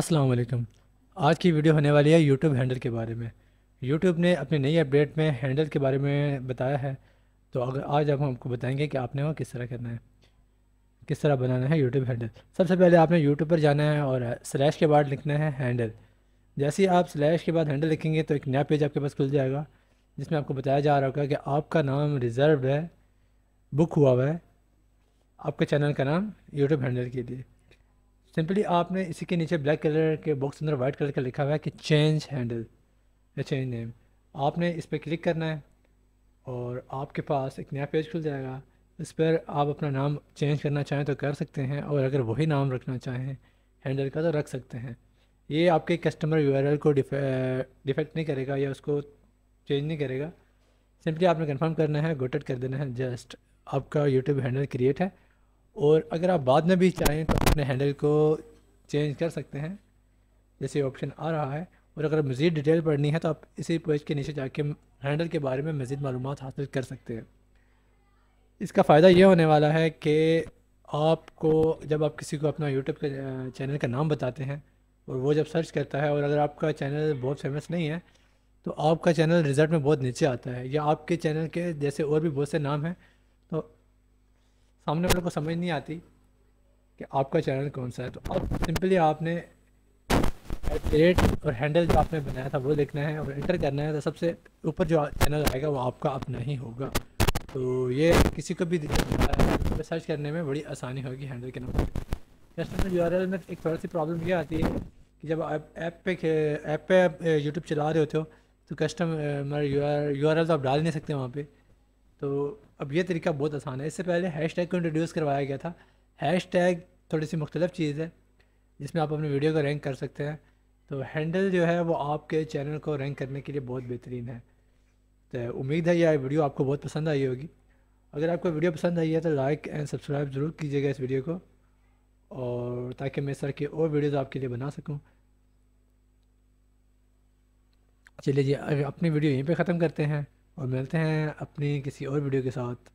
अस्सलाम वालेकुम आज की वीडियो होने वाली है यूट्यूब हैंडल के बारे में यूट्यूब ने अपनी नई अपडेट में हैंडल के बारे में बताया है तो अगर आज हम आपको बताएंगे कि आपने वो किस तरह करना है किस तरह बनाना है यूट्यूब हैंडल सबसे पहले आपने यूट्यूब पर जाना है और स्लैश के बाद लिखना है हैंडल जैसे ही आप स्लैश के बाद हैंडल लिखेंगे तो एक नया पेज आपके पास खुल जाएगा जिसमें आपको बताया जा रहा होगा कि आपका नाम रिज़र्व है बुक हुआ हुआ है आपके चैनल का नाम यूट्यूब हैंडल के लिए सिंपली आपने इसी के नीचे ब्लैक कलर के बॉक्स अंदर वाइट कलर का लिखा हुआ है कि चेंज हैंडल या चेंज नेम आपने इस पर क्लिक करना है और आपके पास एक नया पेज खुल जाएगा इस पर आप अपना नाम चेंज करना चाहें तो कर सकते हैं और अगर वही नाम रखना चाहें हैंडल का तो रख सकते हैं ये आपके कस्टमर यू को डिफेक्ट नहीं करेगा या उसको चेंज नहीं करेगा सिंपली आपने कंफर्म करना है गोटेड कर देना है जस्ट आपका यूट्यूब हैंडल क्रिएट है और अगर आप बाद में भी चाहें तो अपने हैंडल को चेंज कर सकते हैं जैसे ऑप्शन आ रहा है और अगर मज़ीद डिटेल पढ़नी है तो आप इसी पेज के नीचे जाके हैंडल के बारे में मज़ीद मालूम हासिल कर सकते हैं इसका फ़ायदा ये होने वाला है कि आपको जब आप किसी को अपना यूट्यूब के चैनल का नाम बताते हैं और वो जब सर्च करता है और अगर आपका चैनल बहुत फेमस नहीं है तो आपका चैनल रिज़ल्ट में बहुत नीचे आता है या आपके चैनल के जैसे और भी बहुत से नाम हैं तो सामने वालों को समझ नहीं आती कि आपका चैनल कौन सा है तो अब सिंपली आपने रेट और हैंडल जो आपने बनाया था वो देखना है और एंटर करना है तो सबसे ऊपर जो चैनल आएगा वो आपका अपना ही होगा तो ये किसी को भी तो सर्च करने में बड़ी आसानी होगी हैंडल के नाम कस्टमर यू आर में एक थोड़ी सी प्रॉब्लम ये आती है कि जब आप ऐप पे ऐप पे आप यूट्यूब चला रहे होते हो तो customer U R U R L तो आप डाल नहीं सकते वहाँ पे तो अब ये तरीका बहुत आसान है इससे पहले हैश टैग को इंट्रोड्यूस करवाया गया था हैश टैग थोड़ी सी मुख्तलिफ चीज़ है जिसमें आप अपने वीडियो को रैंक कर सकते हैं तो हैंडल जो है वो आपके चैनल को रैंक करने के लिए बहुत बेहतरीन है तो उम्मीद है यह वीडियो आपको बहुत पसंद आई होगी अगर आपको वीडियो पसंद आई है तो लाइक एंड सब्सक्राइब ज़रूर कीजिएगा इस वीडियो को और ताकि मैं इस तरह की और वीडियोज़ आपके लिए बना सकूँ चलिए जी अपनी वीडियो यहीं पे ख़त्म करते हैं और मिलते हैं अपनी किसी और वीडियो के साथ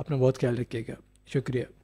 अपना बहुत ख्याल रखिएगा शुक्रिया